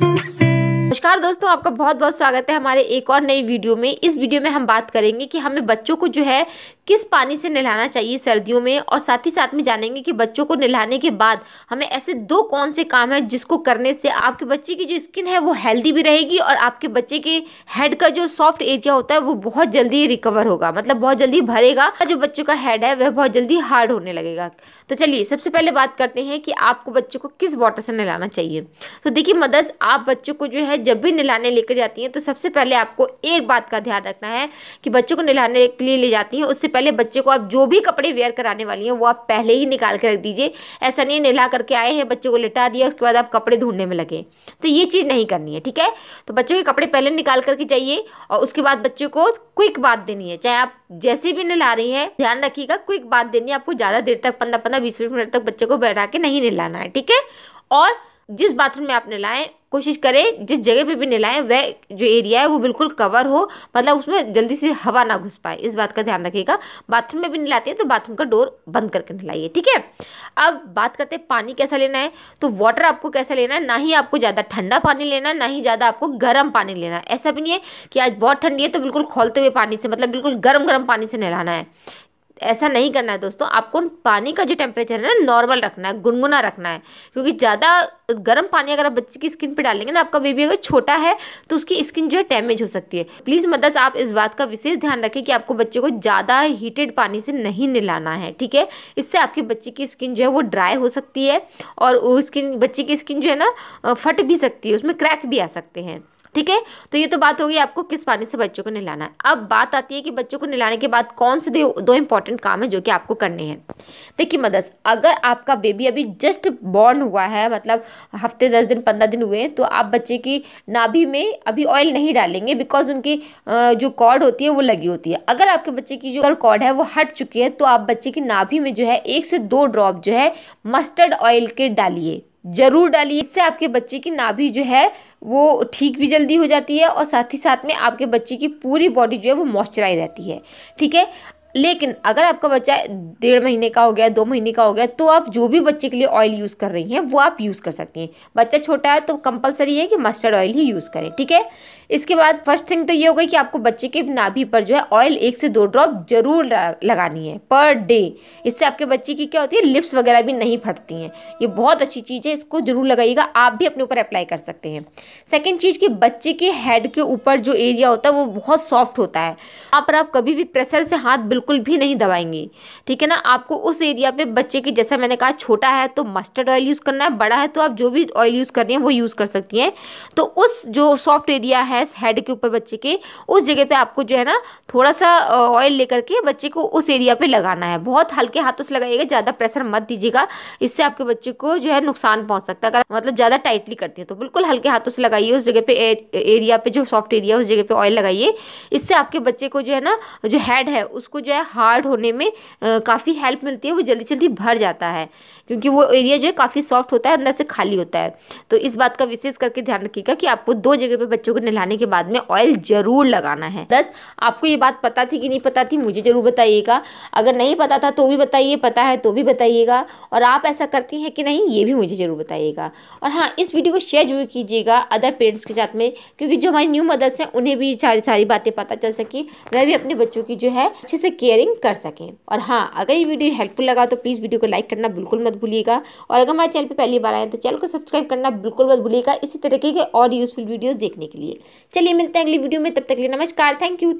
नमस्कार दोस्तों आपका बहुत बहुत स्वागत है हमारे एक और नई वीडियो में इस वीडियो में हम बात करेंगे कि हमें बच्चों को जो है किस पानी से नहलाना चाहिए सर्दियों में और साथ ही साथ में जानेंगे कि बच्चों को नहलाने के बाद हमें ऐसे दो कौन से काम हैं जिसको करने से आपके बच्चे की जो स्किन है वो हेल्दी भी रहेगी और आपके बच्चे के हेड का जो सॉफ्ट एरिया होता है वो बहुत जल्दी रिकवर होगा मतलब बहुत जल्दी भरेगा जो बच्चों का हेड है वह बहुत जल्दी हार्ड होने लगेगा तो चलिए सबसे पहले बात करते हैं कि आपको बच्चों को किस वाटर से नहलाना चाहिए तो देखिए मदर्स आप बच्चों को जो है जब भी नहलाने लेकर जाती हैं तो सबसे पहले आपको एक बात का ध्यान रखना है कि बच्चों को नहलाने के लिए ले जाती हैं उससे पहले बच्चे को आप जो भी कपड़े वेयर कराने वाली हैं वो आप पहले ही निकाल के रख दीजिए ऐसा नहीं नहला करके आए हैं बच्चे को लिटा दिया उसके बाद आप कपड़े ढूंढने में लगे तो ये चीज़ नहीं करनी है ठीक है तो बच्चों के कपड़े पहले निकाल करके जाइए और उसके बाद बच्चे को क्विक बात देनी है चाहे आप जैसे भी नहला रही हैं ध्यान रखिएगा क्विक बात देनी है आपको ज़्यादा देर तक पंद्रह पंद्रह बीस बीस मिनट तक बच्चे को बैठा के नहीं नहलाना है ठीक है और जिस बाथरूम में आप नहलाएं कोशिश करें जिस जगह पे भी नहलाएं वह जो एरिया है वो बिल्कुल कवर हो मतलब उसमें जल्दी से हवा ना घुस पाए इस बात का ध्यान रखिएगा बाथरूम में भी नहलाते हैं तो बाथरूम का डोर बंद करके नहलाइए ठीक है अब बात करते हैं पानी कैसा लेना है तो वाटर आपको कैसा लेना है ना ही आपको ज़्यादा ठंडा पानी लेना है ना ही ज़्यादा आपको गर्म पानी लेना है ऐसा भी नहीं है कि आज बहुत ठंडी है तो बिल्कुल खोलते हुए पानी से मतलब बिल्कुल गर्म गर्म पानी से नहलाना है ऐसा नहीं करना है दोस्तों आपको पानी का जो टेम्परेचर है ना नॉर्मल रखना है गुनगुना रखना है क्योंकि ज़्यादा गर्म पानी अगर आप बच्चे की स्किन पे डालेंगे ना आपका बेबी अगर छोटा है तो उसकी स्किन जो है डैमेज हो सकती है प्लीज़ मदर्स आप इस बात का विशेष ध्यान रखें कि आपको बच्चे को ज़्यादा हीटेड पानी से नहीं नहलाना है ठीक है इससे आपकी बच्चे की स्किन जो है वो ड्राई हो सकती है और स्किन बच्चे की स्किन जो है ना फट भी सकती है उसमें क्रैक भी आ सकते हैं ठीक है तो ये तो बात होगी आपको किस पानी से बच्चों को नहलाना है अब बात आती है कि बच्चों को नहलाने के बाद कौन से दो, इंपॉर्टेंट काम है जो कि आपको करने हैं देखिए मदर्स अगर आपका बेबी अभी जस्ट बॉर्न हुआ है मतलब हफ्ते दस दिन पंद्रह दिन हुए हैं तो आप बच्चे की नाभि में अभी ऑयल नहीं डालेंगे बिकॉज उनकी जो कॉर्ड होती है वो लगी होती है अगर आपके बच्चे की जो कॉर्ड है वो हट चुकी है तो आप बच्चे की नाभी में जो है एक से दो ड्रॉप जो है मस्टर्ड ऑयल के डालिए ज़रूर डालिए इससे आपके बच्चे की नाभि जो है वो ठीक भी जल्दी हो जाती है और साथ ही साथ में आपके बच्चे की पूरी बॉडी जो है वो मॉइस्चराइज रहती है ठीक है लेकिन अगर आपका बच्चा डेढ़ महीने का हो गया दो महीने का हो गया तो आप जो भी बच्चे के लिए ऑयल यूज़ कर रही हैं वो आप यूज़ कर सकती हैं बच्चा छोटा है तो कंपलसरी है कि मस्टर्ड ऑयल ही यूज़ करें ठीक है इसके बाद फर्स्ट थिंग तो ये हो गई कि आपको बच्चे के नाभि पर जो है ऑयल एक से दो ड्रॉप जरूर लगानी है पर डे इससे आपके बच्चे की क्या होती है लिप्स वगैरह भी नहीं फटती हैं ये बहुत अच्छी चीज़ है इसको ज़रूर लगाइएगा आप भी अपने ऊपर अप्लाई कर सकते हैं सेकेंड चीज़ कि बच्चे के हेड के ऊपर जो एरिया होता है वो बहुत सॉफ्ट होता है वहाँ पर आप कभी भी प्रेशर से हाथ बिल्कुल भी नहीं दबाएंगी ठीक है ना आपको उस एरिया पे बच्चे की जैसा मैंने कहा छोटा है तो मस्टर्ड ऑयल यूज़ करना है बड़ा है तो आप जो भी ऑयल यूज़ कर रही हैं वो यूज़ कर सकती हैं तो उस जो सॉफ्ट एरिया है हेड के ऊपर बच्चे के उस जगह पर आपको जो है ना थोड़ा सा ऑयल लेकर के बच्चे को उस एरिया पर लगाना है बहुत हल्के हाथों से लगाइएगा ज़्यादा प्रेशर मत दीजिएगा इससे आपके बच्चे को जो है नुकसान पहुँच सकता है अगर मतलब ज़्यादा टाइटली करती है तो बिल्कुल हल्के हाथों से लगाइए उस जगह पर एरिया पर जो सॉफ्ट एरिया उस जगह पर ऑयल लगाइए इससे आपके बच्चे को जो है ना जो हेड है उसको जो है हार्ड होने में काफ़ी हेल्प मिलती है वो जल्दी जल्दी भर जाता है क्योंकि वो एरिया जो है काफ़ी सॉफ्ट होता है अंदर से खाली होता है तो इस बात का विशेष करके ध्यान रखिएगा कि आपको दो जगह पर बच्चों को नहलाने के बाद में ऑयल जरूर लगाना है दस आपको ये बात पता थी कि नहीं पता थी मुझे ज़रूर बताइएगा अगर नहीं पता था तो भी बताइए पता है तो भी बताइएगा और आप ऐसा करती हैं कि नहीं ये भी मुझे ज़रूर बताइएगा और हाँ इस वीडियो को शेयर जरूर कीजिएगा अदर पेरेंट्स के साथ में क्योंकि जो हमारी न्यू मदर्स हैं उन्हें भी सारी सारी बातें पता चल सकें वह भी अपने बच्चों की जो है अच्छे से केयरिंग कर सकें और हाँ अगर ये वीडियो हेल्पफुल लगा तो प्लीज़ वीडियो को लाइक करना बिल्कुल मत भूलिएगा और अगर हमारे चैनल पर पहली बार आए तो चैनल को सब्सक्राइब करना बिल्कुल मत भूलिएगा इसी तरीके के और यूज़फुल वीडियोज़ देखने के लिए चलिए मिलते हैं अगली वीडियो में तब तक के लिए नमस्कार थैंक यू